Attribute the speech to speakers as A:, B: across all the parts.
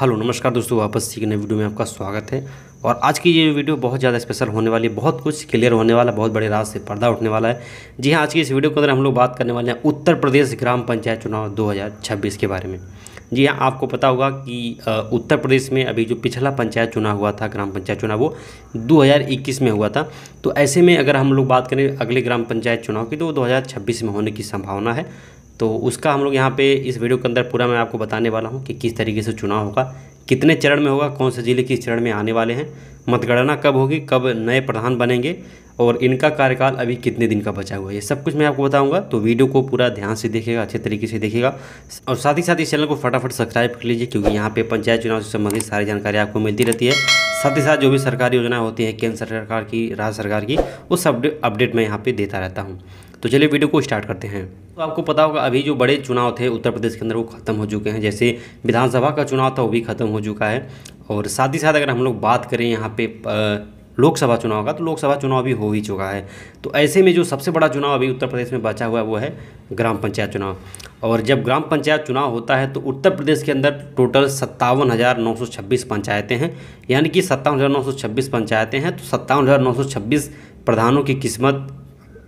A: hello नमस्कार दोस्तों वापस नए वीडियो में आपका स्वागत है और आज की ये वीडियो बहुत ज़्यादा स्पेशल होने वाली है बहुत कुछ क्लियर होने वाला है बहुत बड़े राज से पर्दा उठने वाला है जी हाँ आज की इस वीडियो के अंदर हम लोग बात करने वाले हैं उत्तर प्रदेश ग्राम पंचायत चुनाव 2026 के बारे में जी हाँ आपको पता होगा कि उत्तर प्रदेश में अभी जो पिछला पंचायत चुनाव हुआ था ग्राम पंचायत चुनाव वो 2021 में हुआ था तो ऐसे में अगर हम लोग बात करें अगले ग्राम पंचायत चुनाव की तो वो 2026 में होने की संभावना है तो उसका हम लोग यहाँ पे इस वीडियो के अंदर पूरा मैं आपको बताने वाला हूँ कि किस तरीके से चुनाव होगा कितने चरण में होगा कौन से ज़िले किस चरण में आने वाले हैं मतगणना कब होगी कब नए प्रधान बनेंगे और इनका कार्यकाल अभी कितने दिन का बचा हुआ है ये सब कुछ मैं आपको बताऊंगा तो वीडियो को पूरा ध्यान से देखेगा अच्छे तरीके से देखेगा और साथ ही साथ इस चैनल को फटाफट सब्सक्राइब कर लीजिए क्योंकि यहाँ पे पंचायत चुनाव से संबंधित सारी जानकारी आपको मिलती रहती है साथ ही साथ जो भी सरकारी योजनाएँ होती हैं केंद्र सरकार की राज्य सरकार की उस अपडेट मैं यहाँ पर देता रहता हूँ तो चलिए वीडियो को स्टार्ट करते हैं तो आपको पता होगा अभी जो बड़े चुनाव थे उत्तर प्रदेश के अंदर वो ख़त्म हो चुके हैं जैसे विधानसभा का चुनाव था वो भी ख़त्म हो चुका है और साथ ही साथ अगर हम लोग बात करें यहाँ पे लोकसभा चुनाव का तो लोकसभा चुनाव भी हो ही चुका है तो ऐसे में जो सबसे बड़ा चुनाव अभी उत्तर प्रदेश में बचा हुआ है वो है ग्राम पंचायत चुनाव और जब ग्राम पंचायत चुनाव होता है तो उत्तर प्रदेश के अंदर टोटल सत्तावन हज़ार नौ सौ छब्बीस पंचायतें हैं यानी कि सत्तावन हज़ार नौ सौ छब्बीस पंचायतें हैं तो सत्तावन हज़ार नौ सौ छब्बीस प्रधानों की किस्मत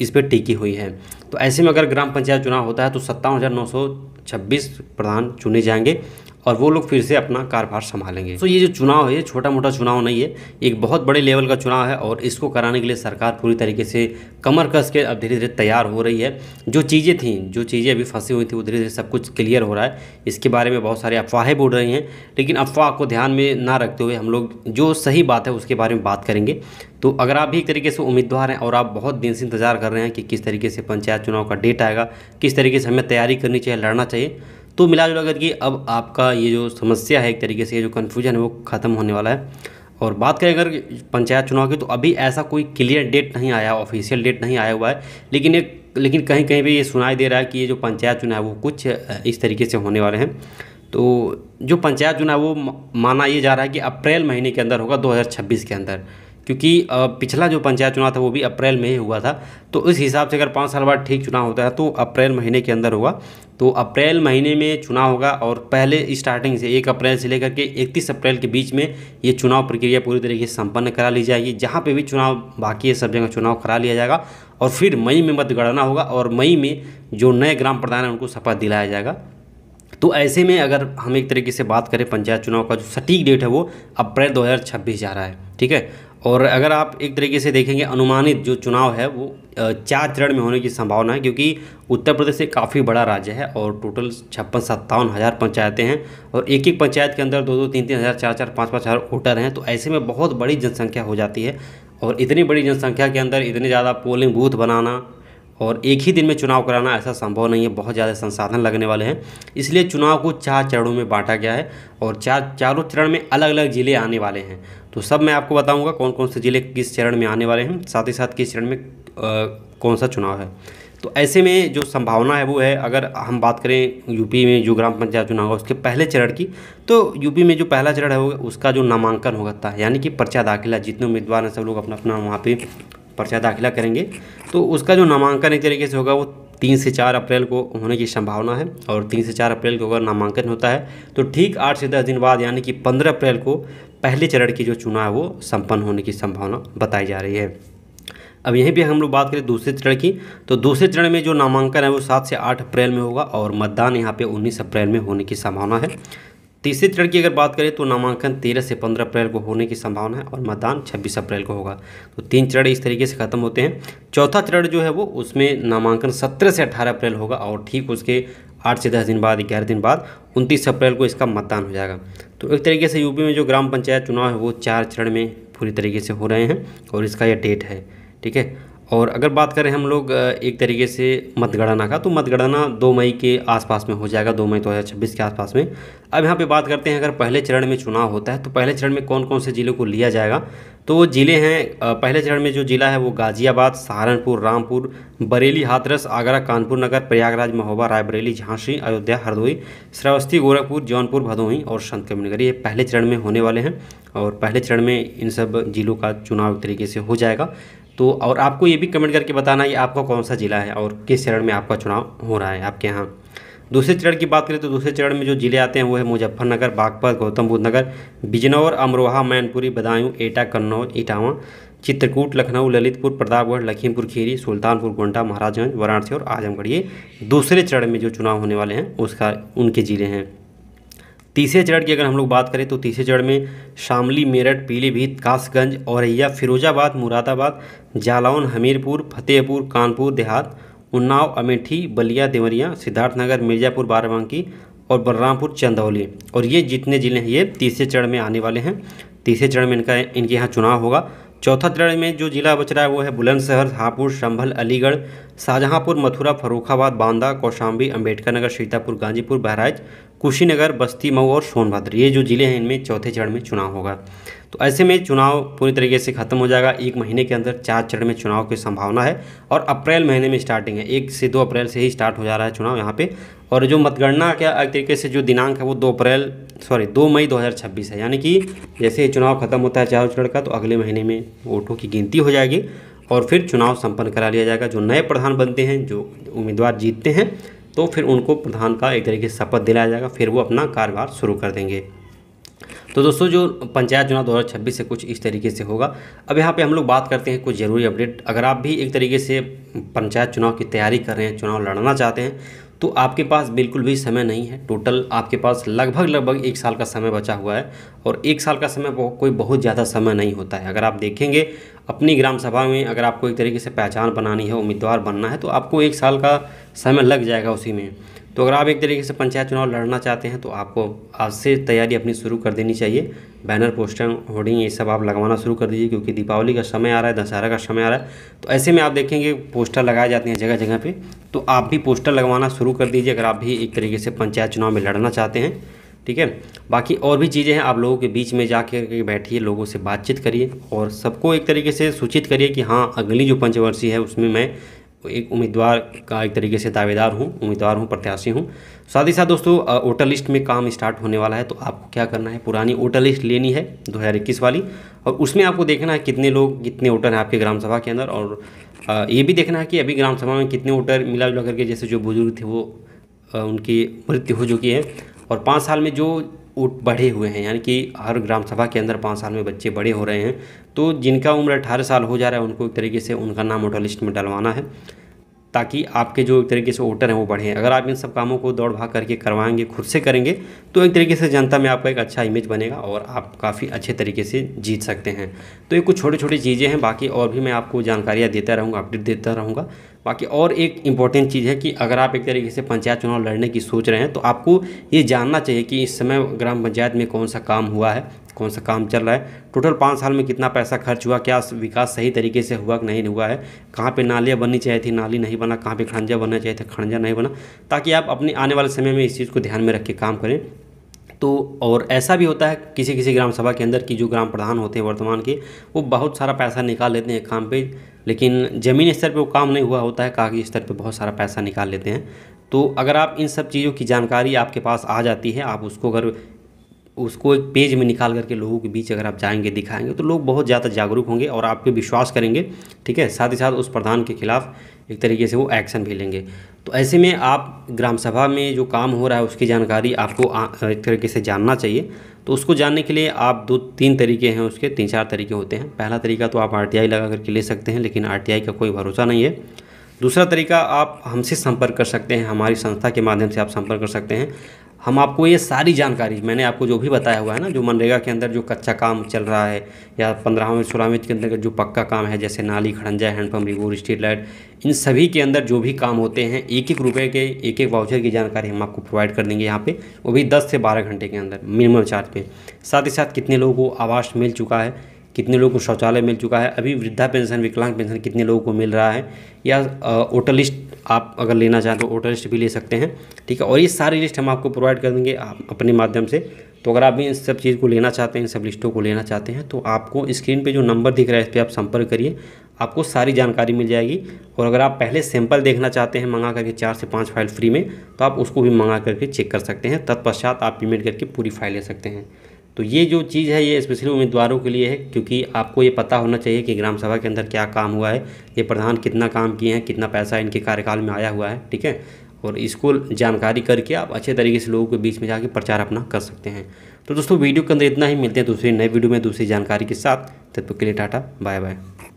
A: इस पर टिकी हुई है तो ऐसे में अगर ग्राम पंचायत चुनाव होता है तो सत्तावन हज़ार नौ सौ छब्बीस प्रधान चुने जाएंगे और वो लोग फिर से अपना कारोबार संभालेंगे तो ये जो चुनाव है ये छोटा मोटा चुनाव नहीं है एक बहुत बड़े लेवल का चुनाव है और इसको कराने के लिए सरकार पूरी तरीके से कमर कस के अब धीरे धीरे तैयार हो रही है जो चीज़ें थी जो चीज़ें अभी फंसी हुई थी वो धीरे धीरे सब कुछ क्लियर हो रहा है इसके बारे में बहुत सारे अफवाहें बोल रही हैं लेकिन अफवाह को ध्यान में ना रखते हुए हम लोग जो सही बात है उसके बारे में बात करेंगे तो अगर आप भी एक तरीके से उम्मीदवार हैं और आप बहुत दिन से इंतज़ार कर रहे हैं कि किस तरीके से पंचायत चुनाव का डेट आएगा किस तरीके से हमें तैयारी करनी चाहिए लड़ना चाहिए तो मिला जुला करके अब आपका ये जो समस्या है एक तरीके से ये जो कन्फ्यूजन है वो ख़त्म होने वाला है और बात करें अगर पंचायत चुनाव की तो अभी ऐसा कोई क्लियर डेट नहीं आया ऑफिशियल डेट नहीं आया हुआ है लेकिन एक लेकिन कहीं कहीं भी ये सुनाई दे रहा है कि ये जो पंचायत चुनाव वो कुछ इस तरीके से होने वाले हैं तो जो पंचायत चुनाव वो माना ये जा रहा है कि अप्रैल महीने के अंदर होगा 2026 के अंदर क्योंकि पिछला जो पंचायत चुनाव था वो भी अप्रैल में ही हुआ था तो इस हिसाब से अगर पाँच साल बाद ठीक चुनाव होता है तो अप्रैल महीने के अंदर हुआ तो अप्रैल महीने में चुनाव होगा और पहले स्टार्टिंग से एक अप्रैल से लेकर के इकतीस अप्रैल के बीच में ये चुनाव प्रक्रिया पूरी तरीके से संपन्न करा ली जाएगी जहाँ पर भी चुनाव बाकी है सब जगह चुनाव करा लिया जाएगा और फिर मई में मतगणना होगा और मई में जो नए ग्राम प्रधान हैं उनको शपथ दिलाया जाएगा तो ऐसे में अगर हम एक तरीके से बात करें पंचायत चुनाव का जो सटीक डेट है वो अप्रैल 2026 जा रहा है ठीक है और अगर आप एक तरीके से देखेंगे अनुमानित जो चुनाव है वो चार चरण में होने की संभावना है क्योंकि उत्तर प्रदेश एक काफ़ी बड़ा राज्य है और टोटल छप्पन सत्तावन हज़ार पंचायतें हैं और एक एक पंचायत के अंदर दो दो तीन तीन हज़ार चार चार पाँच पाँच हज़ार वोटर हैं तो ऐसे में बहुत बड़ी जनसंख्या हो जाती है और इतनी बड़ी जनसंख्या के अंदर इतने ज़्यादा पोलिंग बूथ बनाना और एक ही दिन में चुनाव कराना ऐसा संभव नहीं है बहुत ज़्यादा संसाधन लगने वाले हैं इसलिए चुनाव को चार चरणों में बांटा गया है और चार चारों चरण में अलग अलग ज़िले आने वाले हैं तो सब मैं आपको बताऊंगा कौन कौन से ज़िले किस चरण में आने वाले हैं साथ ही साथ किस चरण में आ, कौन सा चुनाव है तो ऐसे में जो संभावना है वो है अगर हम बात करें यूपी में जो ग्राम पंचायत चुनाव होगा उसके पहले चरण की तो यूपी में जो पहला चरण है उसका जो नामांकन होगा था यानी कि पर्चा दाखिला जितने उम्मीदवार हैं सब लोग अपना अपना वहाँ पे पर्चा दाखिला करेंगे तो उसका जो नामांकन एक तरीके से होगा वो तीन से चार अप्रैल को होने की संभावना है और तीन से चार अप्रैल को अगर नामांकन होता है तो ठीक आठ से दस दिन बाद यानी कि पंद्रह अप्रैल को पहले चरण की जो चुनाव है वो संपन्न होने की संभावना बताई जा रही है अब यहीं पे हम लोग बात करें दूसरे चरण की तो दूसरे चरण में जो नामांकन है वो सात से आठ अप्रैल में होगा और मतदान यहाँ पे उन्नीस अप्रैल में होने की संभावना है तीसरे चरण की अगर बात करें तो नामांकन 13 से 15 अप्रैल को होने की संभावना है और मतदान 26 अप्रैल को होगा तो तीन चरण इस तरीके से खत्म होते हैं चौथा चरण जो है वो उसमें नामांकन 17 से 18 अप्रैल होगा और ठीक उसके आठ से दस दिन बाद ग्यारह दिन बाद उनतीस अप्रैल को इसका मतदान हो जाएगा तो एक तरीके से यूपी में जो ग्राम पंचायत चुनाव है वो चार चरण में पूरी तरीके से हो रहे हैं और इसका यह डेट है ठीक है और अगर बात करें हम लोग एक तरीके से मतगणना का तो मतगणना दो मई के आसपास में हो जाएगा दो मई दो हज़ार छब्बीस के आसपास में अब यहाँ पे बात करते हैं अगर पहले चरण में चुनाव होता है तो पहले चरण में कौन कौन से ज़िलों को लिया जाएगा तो वो ज़िले हैं पहले चरण में जो ज़िला है वो गाज़ियाबाद सहारनपुर रामपुर बरेली हाथरस आगरा कानपुर नगर प्रयागराज महोबा रायबरेली झांसी अयोध्या हरदोई श्रावस्ती गोरखपुर जौनपुर भदोही और संत कमनगर ये पहले चरण में होने वाले हैं और पहले चरण में इन सब ज़िलों का चुनाव एक तरीके से हो जाएगा तो और आपको ये भी कमेंट करके बताना कि आपका कौन सा ज़िला है और किस चरण में आपका चुनाव हो रहा है आपके यहाँ दूसरे चरण की बात करें तो दूसरे चरण में जो ज़िले आते हैं वो है मुजफ्फरनगर बागपत गौतम बुद्ध नगर बिजनौर अमरोहा मैनपुरी बदायूं एटा कन्नौज इटावा चित्रकूट लखनऊ ललितपुर प्रतापगढ़ लखीमपुर खीरी सुल्तानपुर गोंडा महाराजगंज वाराणसी और आजमगढ़ ये दूसरे चरण में जो चुनाव होने वाले हैं उसका उनके ज़िले हैं तीसरे चरण की अगर हम लोग बात करें तो तीसरे चरण में शामली मेरठ पीलीभीत कासगंज औरैया फिरोजाबाद मुरादाबाद जालौन हमीरपुर फतेहपुर कानपुर देहात उन्नाव अमेठी बलिया देवरिया सिद्धार्थनगर मिर्ज़ापुर बाराबंकी और बलरामपुर चंदौली और ये जितने ज़िले हैं ये तीसरे चरण में आने वाले हैं तीसरे चरण में इनका इनके यहाँ चुनाव होगा चौथा चरण में जो ज़िला बच रहा है वो है बुलंदशहर हापुड़ संभल अलीगढ़ शाहजहाँपुर मथुरा फरुखाबाद बांदा कौशाम्बी अम्बेडकर नगर सीतापुर गाजीपुर बहराइच कुशीनगर बस्ती मऊ और सोनभद्र ये जो ज़िले हैं इनमें चौथे चरण में चुनाव होगा तो ऐसे में चुनाव पूरी तरीके से खत्म हो जाएगा एक महीने के अंदर चार चरण में चुनाव की संभावना है और अप्रैल महीने में स्टार्टिंग है एक से दो अप्रैल से ही स्टार्ट हो जा रहा है चुनाव यहाँ पे और जो मतगणना क्या एक तरीके से जो दिनांक है वो दो अप्रैल सॉरी दो मई दो है यानी कि जैसे ही चुनाव खत्म होता है चारों चरण का तो अगले महीने में वोटों की गिनती हो जाएगी और फिर चुनाव संपन्न करा लिया जाएगा जो नए प्रधान बनते हैं जो उम्मीदवार जीतते हैं तो फिर उनको प्रधान का एक तरीके से शपथ दिलाया जाएगा फिर वो अपना कारोबार शुरू कर देंगे तो दोस्तों जो पंचायत चुनाव दो से कुछ इस तरीके से होगा अब यहाँ पे हम लोग बात करते हैं कुछ ज़रूरी अपडेट अगर आप भी एक तरीके से पंचायत चुनाव की तैयारी कर रहे हैं चुनाव लड़ना चाहते हैं तो आपके पास बिल्कुल भी समय नहीं है टोटल आपके पास लगभग लगभग एक साल का समय बचा हुआ है और एक साल का समय कोई बहुत ज़्यादा समय नहीं होता है अगर आप देखेंगे अपनी ग्राम सभा में अगर आपको एक तरीके से पहचान बनानी है उम्मीदवार बनना है तो आपको एक साल का समय लग जाएगा उसी में तो अगर आप एक तरीके से पंचायत चुनाव लड़ना चाहते हैं तो आपको आज से तैयारी अपनी शुरू कर देनी चाहिए बैनर पोस्टर होर्डिंग ये सब आप लगवाना शुरू कर दीजिए क्योंकि दीपावली का समय आ रहा है दशहरा का समय आ रहा है तो ऐसे में आप देखेंगे पोस्टर लगाए जाते हैं जगह जगह पर तो आप भी पोस्टर लगवाना शुरू कर दीजिए अगर आप भी एक तरीके से पंचायत चुनाव में लड़ना चाहते हैं ठीक है बाकी और भी चीज़ें हैं आप लोगों के बीच में जा कर बैठिए लोगों से बातचीत करिए और सबको एक तरीके से सूचित करिए कि हाँ अगली जो पंचवर्षीय है उसमें मैं एक उम्मीदवार का एक तरीके से दावेदार हूँ उम्मीदवार हूँ प्रत्याशी हूँ साथ ही साथ दोस्तों वोटर लिस्ट में काम स्टार्ट होने वाला है तो आपको क्या करना है पुरानी वोटर लिस्ट लेनी है 2021 वाली और उसमें आपको देखना है कितने लोग कितने वोटर हैं आपके ग्राम सभा के अंदर और ये भी देखना है कि अभी ग्राम सभा में कितने वोटर मिला जुला करके जैसे जो बुजुर्ग थे वो उनकी मृत्यु हो चुकी है और पाँच साल में जो बढ़े हुए हैं यानी कि हर ग्राम सभा के अंदर पाँच साल में बच्चे बड़े हो रहे हैं तो जिनका उम्र अठारह साल हो जा रहा है उनको एक तरीके से उनका नाम वोटर लिस्ट में डलवाना है ताकि आपके जो एक तरीके से वोटर हैं वो बढ़ें अगर आप इन सब कामों को दौड़ भाग करके करवाएंगे खुद से करेंगे तो एक तरीके से जनता में आपका एक अच्छा इमेज बनेगा और आप काफ़ी अच्छे तरीके से जीत सकते हैं तो ये कुछ छोटी छोटी चीज़ें हैं बाकी और भी मैं आपको जानकारियाँ देता रहूँगा अपडेट देता रहूँगा बाकी और एक इम्पॉर्टेंट चीज़ है कि अगर आप एक तरीके से पंचायत चुनाव लड़ने की सोच रहे हैं तो आपको ये जानना चाहिए कि इस समय ग्राम पंचायत में कौन सा काम हुआ है कौन सा काम चल रहा है टोटल पाँच साल में कितना पैसा खर्च हुआ क्या विकास सही तरीके से हुआ कि नहीं हुआ है कहाँ पे नालियाँ बननी चाहिए थी नाली नहीं बना कहाँ पे खंजा बनना चाहिए था खंजा नहीं बना ताकि आप अपने आने वाले समय में इस चीज़ को ध्यान में रख के काम करें तो और ऐसा भी होता है किसी किसी ग्राम सभा के अंदर की जो ग्राम प्रधान होते हैं वर्तमान के वो बहुत सारा पैसा निकाल लेते हैं काम पे लेकिन ज़मीन स्तर पे वो काम नहीं हुआ होता है कागजी स्तर पे बहुत सारा पैसा निकाल लेते हैं तो अगर आप इन सब चीज़ों की जानकारी आपके पास आ जाती है आप उसको अगर उसको एक पेज में निकाल करके लोगों के बीच अगर आप जाएंगे दिखाएंगे तो लोग बहुत ज़्यादा जागरूक होंगे और आप पे विश्वास करेंगे ठीक है साथ ही साथ उस प्रधान के खिलाफ एक तरीके से वो एक्शन भी लेंगे तो ऐसे में आप ग्राम सभा में जो काम हो रहा है उसकी जानकारी आपको एक तरीके से जानना चाहिए तो उसको जानने के लिए आप दो तीन तरीके हैं उसके तीन चार तरीके होते हैं पहला तरीका तो आप आर लगा करके ले सकते हैं लेकिन आर का कोई भरोसा नहीं है दूसरा तरीका आप हमसे संपर्क कर सकते हैं हमारी संस्था के माध्यम से आप संपर्क कर सकते हैं हम आपको ये सारी जानकारी मैंने आपको जो भी बताया हुआ है ना जो मनरेगा के अंदर जो कच्चा काम चल रहा है या पंद्रहवें सोलहवें के अंदर जो पक्का काम है जैसे नाली खड़ंजा हैंडपम्प रिगोर स्ट्रीट लाइट इन सभी के अंदर जो भी काम होते हैं एक एक रुपये के एक एक वाउचर की जानकारी हम आपको प्रोवाइड कर देंगे यहाँ पर वो भी दस से बारह घंटे के अंदर मिनिमम चार्ज पे साथ ही साथ कितने लोगों को आवास मिल चुका है कितने लोगों को शौचालय मिल चुका है अभी वृद्धा पेंशन विकलांग पेंशन कितने लोगों को मिल रहा है या वोटर लिस्ट आप अगर लेना चाहें तो वोटर लिस्ट भी ले सकते हैं ठीक है और ये सारी लिस्ट हम आपको प्रोवाइड कर देंगे आप अपने माध्यम से तो अगर आप भी इन सब चीज़ को लेना चाहते हैं इन सब लिस्टों को लेना चाहते हैं तो आपको स्क्रीन पे जो नंबर दिख रहा है इस पर आप संपर्क करिए आपको सारी जानकारी मिल जाएगी और अगर आप पहले सैंपल देखना चाहते हैं मंगा करके चार से पाँच फाइल फ्री में तो आप उसको भी मंगा करके चेक कर सकते हैं तत्पश्चात आप पेमेंट करके पूरी फाइल ले सकते हैं तो ये जो चीज़ है ये स्पेशली उम्मीदवारों के लिए है क्योंकि आपको ये पता होना चाहिए कि ग्राम सभा के अंदर क्या काम हुआ है ये प्रधान कितना काम किए हैं कितना पैसा इनके कार्यकाल में आया हुआ है ठीक है और इसको जानकारी करके आप अच्छे तरीके से लोगों के बीच में जाके प्रचार अपना कर सकते हैं तो दोस्तों वीडियो के अंदर इतना ही मिलते हैं दूसरी नए वीडियो में दूसरी जानकारी के साथ तत्व के लिए टाटा बाय बाय